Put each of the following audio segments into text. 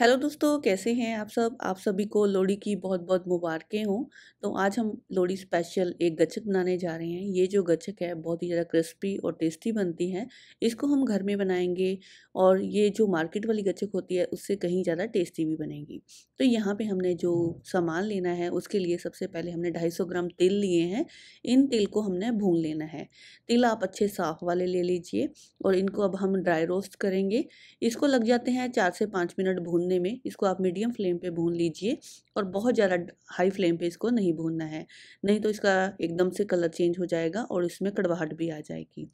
hello दोस्तों कैसे हैं आप सब आप सभी को लोहड़ी की बहुत बहुत मुबारकें हों तो आज हम लोहड़ी स्पेशल एक गचक बनाने जा रहे हैं ये जो गचक है बहुत ही ज़्यादा क्रिस्पी और टेस्टी बनती है इसको हम घर में बनाएंगे और ये जो मार्केट वाली गचक होती है उससे कहीं ज़्यादा टेस्टी भी बनेगी तो यहाँ पर हमने जो सामान लेना है उसके लिए सबसे पहले हमने ढाई ग्राम तिल लिए हैं इन तिल को हमने भून लेना है तिल आप अच्छे साफ वाले ले लीजिए और इनको अब हम ड्राई रोस्ट करेंगे इसको लग जाते हैं चार से पाँच मिनट भून भूनने में इसको आप मीडियम फ्लेम पे भून लीजिए और बहुत ज़्यादा हाई फ्लेम पे इसको नहीं भूनना है नहीं तो इसका एकदम से कलर चेंज हो जाएगा और इसमें कड़वाहट भी आ जाएगी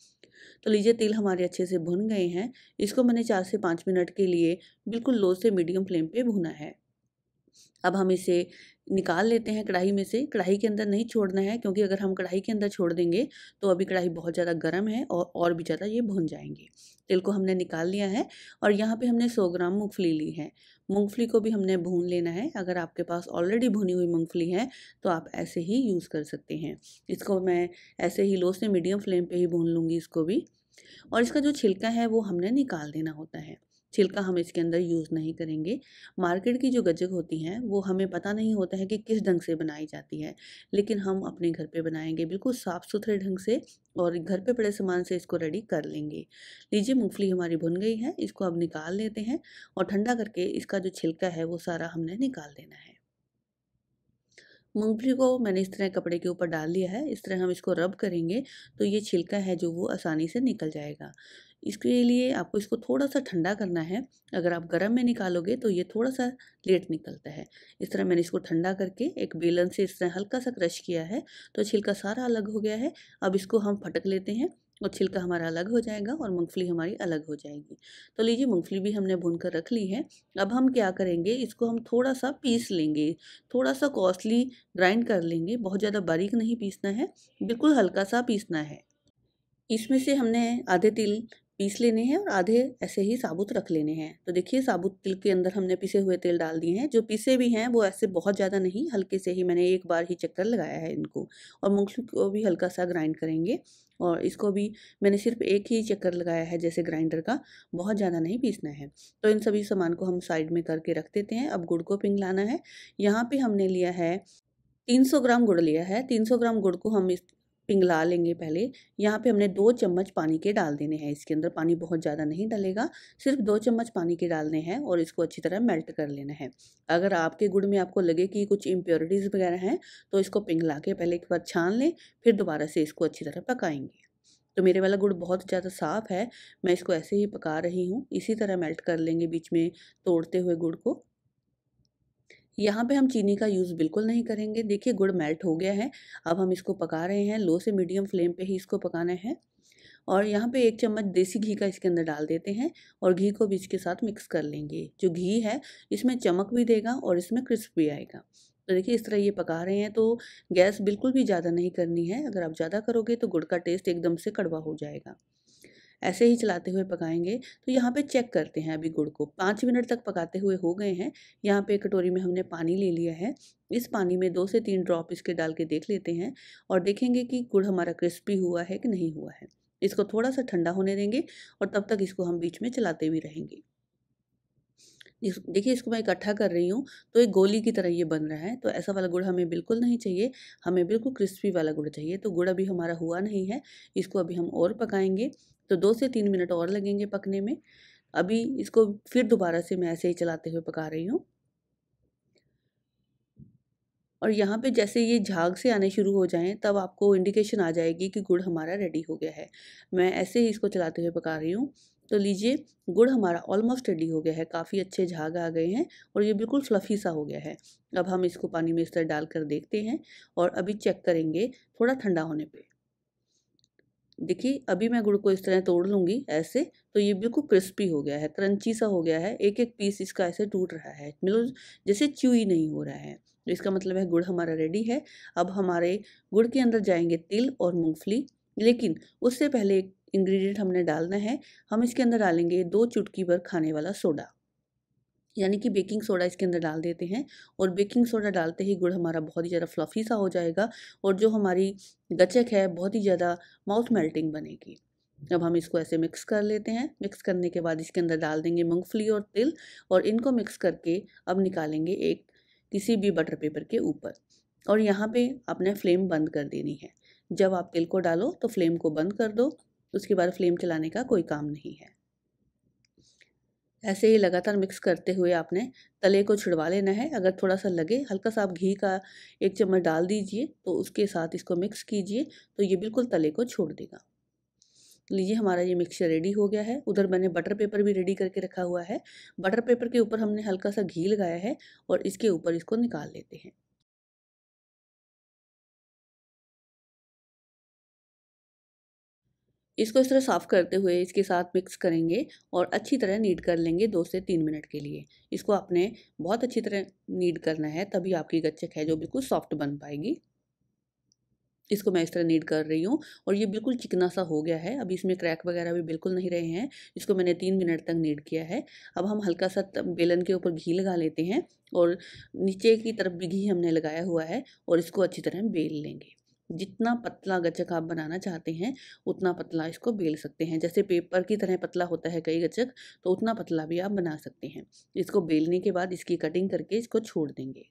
तो लीजिए तेल हमारे अच्छे से भुन गए हैं इसको मैंने चार से पाँच मिनट के लिए बिल्कुल लो से मीडियम फ्लेम पर भूना है अब हम इसे निकाल लेते हैं कढ़ाई में से कढ़ाई के अंदर नहीं छोड़ना है क्योंकि अगर हम कढ़ाई के अंदर छोड़ देंगे तो अभी कढ़ाई बहुत ज़्यादा गर्म है और और भी ज़्यादा ये भुन जाएंगे तिल को हमने निकाल लिया है और यहाँ पे हमने 100 ग्राम मूंगफली ली है मूंगफली को भी हमने भून लेना है अगर आपके पास ऑलरेडी भुनी हुई मूँगफली है तो आप ऐसे ही यूज़ कर सकते हैं इसको मैं ऐसे ही लो से मीडियम फ्लेम पर ही भून लूँगी इसको भी और इसका जो छिलका है वो हमने निकाल देना होता है छिलका हम इसके अंदर यूज़ नहीं करेंगे मार्केट की जो गजक होती हैं वो हमें पता नहीं होता है कि किस ढंग से बनाई जाती है लेकिन हम अपने घर पे बनाएंगे बिल्कुल साफ़ सुथरे ढंग से और घर पे पड़े सामान से इसको रेडी कर लेंगे लीजिए मूंगफली हमारी भुन गई है इसको अब निकाल लेते हैं और ठंडा करके इसका जो छिलका है वो सारा हमने निकाल देना है मूंगफली को मैंने इस तरह कपड़े के ऊपर डाल लिया है इस तरह हम इसको रब करेंगे तो ये छिलका है जो वो आसानी से निकल जाएगा इसके लिए आपको इसको थोड़ा सा ठंडा करना है अगर आप गर्म में निकालोगे तो ये थोड़ा सा लेट निकलता है इस तरह मैंने इसको ठंडा करके एक बेलन से इस तरह हल्का सा क्रश किया है तो छिलका सारा अलग हो गया है अब इसको हम फटक लेते हैं और छिलका हमारा अलग हो जाएगा और मूँगफली हमारी अलग हो जाएगी तो लीजिए मूँगफली भी हमने भून कर रख ली है अब हम क्या करेंगे इसको हम थोड़ा सा पीस लेंगे थोड़ा सा कॉस्टली ग्राइंड कर लेंगे बहुत ज़्यादा बारीक नहीं पीसना है बिल्कुल हल्का सा पीसना है इसमें से हमने आधे तिल पीस लेने हैं और आधे ऐसे ही साबुत रख लेने हैं तो देखिए साबुत तिल के अंदर हमने पिसे हुए तेल डाल दिए हैं जो पीसे भी हैं वो ऐसे बहुत ज़्यादा नहीं हल्के से ही मैंने एक बार ही चक्कर लगाया है इनको और मूंगफली को भी हल्का सा ग्राइंड करेंगे और इसको भी मैंने सिर्फ एक ही चक्कर लगाया है जैसे ग्राइंडर का बहुत ज़्यादा नहीं पीसना है तो इन सभी सामान को हम साइड में करके रख देते हैं अब गुड़ को पिंगलाना है यहाँ पे हमने लिया है 300 ग्राम गुड़ लिया है 300 ग्राम गुड़ को हम इस पिघला लेंगे पहले यहाँ पे हमने दो चम्मच पानी के डाल देने हैं इसके अंदर पानी बहुत ज़्यादा नहीं डलेगा सिर्फ दो चम्मच पानी के डालने हैं और इसको अच्छी तरह मेल्ट कर लेना है अगर आपके गुड़ में आपको लगे कि कुछ इम्प्योरिटीज़ वगैरह हैं तो इसको पिघला के पहले एक बार छान लें फिर दोबारा से इसको अच्छी तरह पकाएंगे तो मेरे वाला गुड़ बहुत ज़्यादा साफ़ है मैं इसको ऐसे ही पका रही हूँ इसी तरह मेल्ट कर लेंगे बीच में तोड़ते हुए गुड़ को यहाँ पे हम चीनी का यूज़ बिल्कुल नहीं करेंगे देखिए गुड़ मेल्ट हो गया है अब हम इसको पका रहे हैं लो से मीडियम फ्लेम पे ही इसको पकाना है और यहाँ पे एक चम्मच देसी घी का इसके अंदर डाल देते हैं और घी को भी इसके साथ मिक्स कर लेंगे जो घी है इसमें चमक भी देगा और इसमें क्रिस्प भी आएगा तो देखिए इस तरह ये पका रहे हैं तो गैस बिल्कुल भी ज़्यादा नहीं करनी है अगर आप ज़्यादा करोगे तो गुड़ का टेस्ट एकदम से कड़वा हो जाएगा ऐसे ही चलाते हुए पकाएंगे तो यहाँ पे चेक करते हैं अभी गुड़ को पाँच मिनट तक पकाते हुए हो गए हैं यहाँ पे कटोरी में हमने पानी ले लिया है इस पानी में दो से तीन ड्रॉप इसके डाल के देख लेते हैं और देखेंगे कि गुड़ हमारा क्रिस्पी हुआ है कि नहीं हुआ है इसको थोड़ा सा ठंडा होने देंगे और तब तक इसको हम बीच में चलाते भी रहेंगे देखिए इसको मैं इकट्ठा कर रही हूँ तो एक गोली की तरह ये बन रहा है तो ऐसा वाला गुड़ हमें बिल्कुल नहीं चाहिए हमें बिल्कुल क्रिस्पी वाला गुड़ चाहिए तो गुड़ अभी हमारा हुआ नहीं है इसको अभी हम और पकाएंगे तो दो से तीन मिनट और लगेंगे पकने में अभी इसको फिर दोबारा से मैं ऐसे ही चलाते हुए पका रही हूँ और यहाँ पे जैसे ये झाग से आने शुरू हो जाएं तब आपको इंडिकेशन आ जाएगी कि गुड़ हमारा रेडी हो गया है मैं ऐसे ही इसको चलाते हुए पका रही हूँ तो लीजिए गुड़ हमारा ऑलमोस्ट रेडी हो गया है काफ़ी अच्छे झाग आ गए हैं और ये बिल्कुल फ्लफ़ी सा हो गया है अब हम इसको पानी में इस तरह डाल कर देखते हैं और अभी चेक करेंगे थोड़ा ठंडा होने पे देखिए अभी मैं गुड़ को इस तरह तोड़ लूँगी ऐसे तो ये बिल्कुल क्रिस्पी हो गया है क्रंची सा हो गया है एक एक पीस इसका ऐसे टूट रहा है मतलब जैसे च्यूई नहीं हो रहा है तो इसका मतलब है गुड़ हमारा रेडी है अब हमारे गुड़ के अंदर जाएंगे तिल और मूंगफली लेकिन उससे पहले एक इंग्रेडिएंट हमने डालना है हम इसके अंदर डालेंगे दो चुटकी भर खाने वाला सोडा यानी कि बेकिंग सोडा इसके अंदर डाल देते हैं और बेकिंग सोडा डालते ही गुड़ हमारा बहुत ही ज़्यादा फ्लफ़ी सा हो जाएगा और जो हमारी गचक है बहुत ही ज़्यादा माउथ मेल्टिंग बनेगी अब हम इसको ऐसे मिक्स कर लेते हैं मिक्स करने के बाद इसके अंदर डाल देंगे मूंगफली और तिल और इनको मिक्स करके अब निकालेंगे एक किसी भी बटर पेपर के ऊपर और यहाँ पे आपने फ्लेम बंद कर देनी है जब आप तिल को डालो तो फ्लेम को बंद कर दो उसके बाद फ्लेम चलाने का कोई काम नहीं है ऐसे ही लगातार मिक्स करते हुए आपने तले को छिड़वा लेना है अगर थोड़ा सा लगे हल्का सा आप घी का एक चम्मच डाल दीजिए तो उसके साथ इसको मिक्स कीजिए तो ये बिल्कुल तले को छोड़ देगा लीजिए हमारा ये मिक्सचर रेडी हो गया है उधर मैंने बटर पेपर भी रेडी करके रखा हुआ है बटर पेपर के ऊपर हमने हल्का सा घी लगाया है और इसके ऊपर इसको निकाल लेते हैं इसको इस तरह साफ़ करते हुए इसके साथ मिक्स करेंगे और अच्छी तरह नीड कर लेंगे दो से तीन मिनट के लिए इसको आपने बहुत अच्छी तरह नीड करना है तभी आपकी गच्चक है जो बिल्कुल सॉफ्ट बन पाएगी इसको मैं इस तरह नीड कर रही हूँ और ये बिल्कुल चिकना सा हो गया है अभी इसमें क्रैक वगैरह भी बिल्कुल नहीं रहे हैं इसको मैंने तीन मिनट तक नीड किया है अब हम हल्का सा बेलन के ऊपर घी लगा लेते हैं और नीचे की तरफ भी घी हमने लगाया हुआ है और इसको अच्छी तरह बेल लेंगे जितना पतला गचक आप बनाना चाहते हैं उतना पतला इसको बेल सकते हैं जैसे पेपर की तरह पतला होता है कई गचक तो उतना पतला भी आप बना सकते हैं इसको बेलने के बाद इसकी कटिंग करके इसको छोड़ देंगे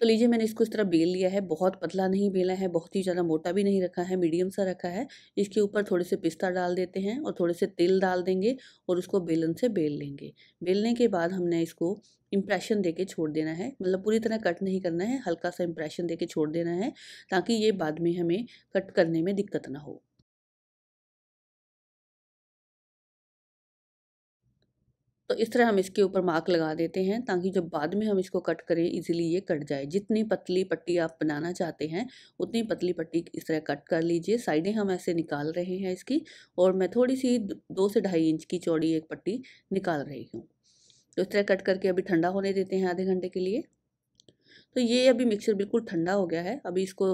तो लीजिए मैंने इसको इस तरह बेल लिया है बहुत पतला नहीं बेला है बहुत ही ज़्यादा मोटा भी नहीं रखा है मीडियम सा रखा है इसके ऊपर थोड़े से पिस्ता डाल देते हैं और थोड़े से तेल डाल देंगे और उसको बेलन से बेल लेंगे बेलने के बाद हमने इसको इम्प्रेशन देके छोड़ देना है मतलब पूरी तरह कट नहीं करना है हल्का सा इम्प्रेशन देके छोड़ देना है ताकि ये बाद में हमें कट करने में दिक्कत ना हो तो इस तरह हम इसके ऊपर मार्क लगा देते हैं ताकि जब बाद में हम इसको कट करें इजीली ये कट जाए जितनी पतली पट्टी आप बनाना चाहते हैं उतनी पतली पट्टी इस तरह कट कर लीजिए साइडें हम ऐसे निकाल रहे हैं इसकी और मैं थोड़ी सी दो से ढाई इंच की चौड़ी एक पट्टी निकाल रही हूँ तो इस तरह कट करके अभी ठंडा होने देते हैं आधे घंटे के लिए तो ये अभी मिक्सचर बिल्कुल ठंडा हो गया है अभी इसको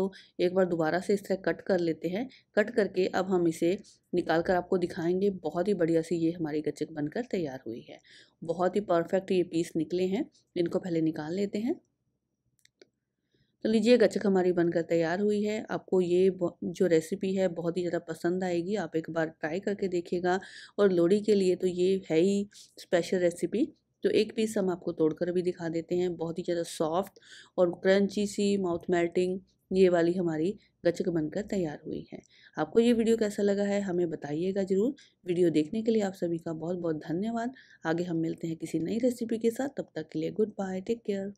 एक बार दोबारा से इस तरह कट कर लेते हैं कट करके अब हम इसे निकाल कर आपको दिखाएंगे बहुत ही बढ़िया से ये हमारी गचक बनकर तैयार हुई है बहुत ही परफेक्ट ये पीस निकले हैं इनको पहले निकाल लेते हैं तो लीजिए गचक हमारी बनकर तैयार हुई है आपको ये जो रेसिपी है बहुत ही ज़्यादा पसंद आएगी आप एक बार ट्राई करके देखिएगा और लोहड़ी के लिए तो ये है ही स्पेशल रेसिपी तो एक पीस हम आपको तोड़कर भी दिखा देते हैं बहुत ही ज़्यादा सॉफ्ट और क्रंची सी माउथ मेल्टिंग ये वाली हमारी गचक बनकर तैयार हुई है आपको ये वीडियो कैसा लगा है हमें बताइएगा ज़रूर वीडियो देखने के लिए आप सभी का बहुत बहुत धन्यवाद आगे हम मिलते हैं किसी नई रेसिपी के साथ तब तक के लिए गुड बाय टेक केयर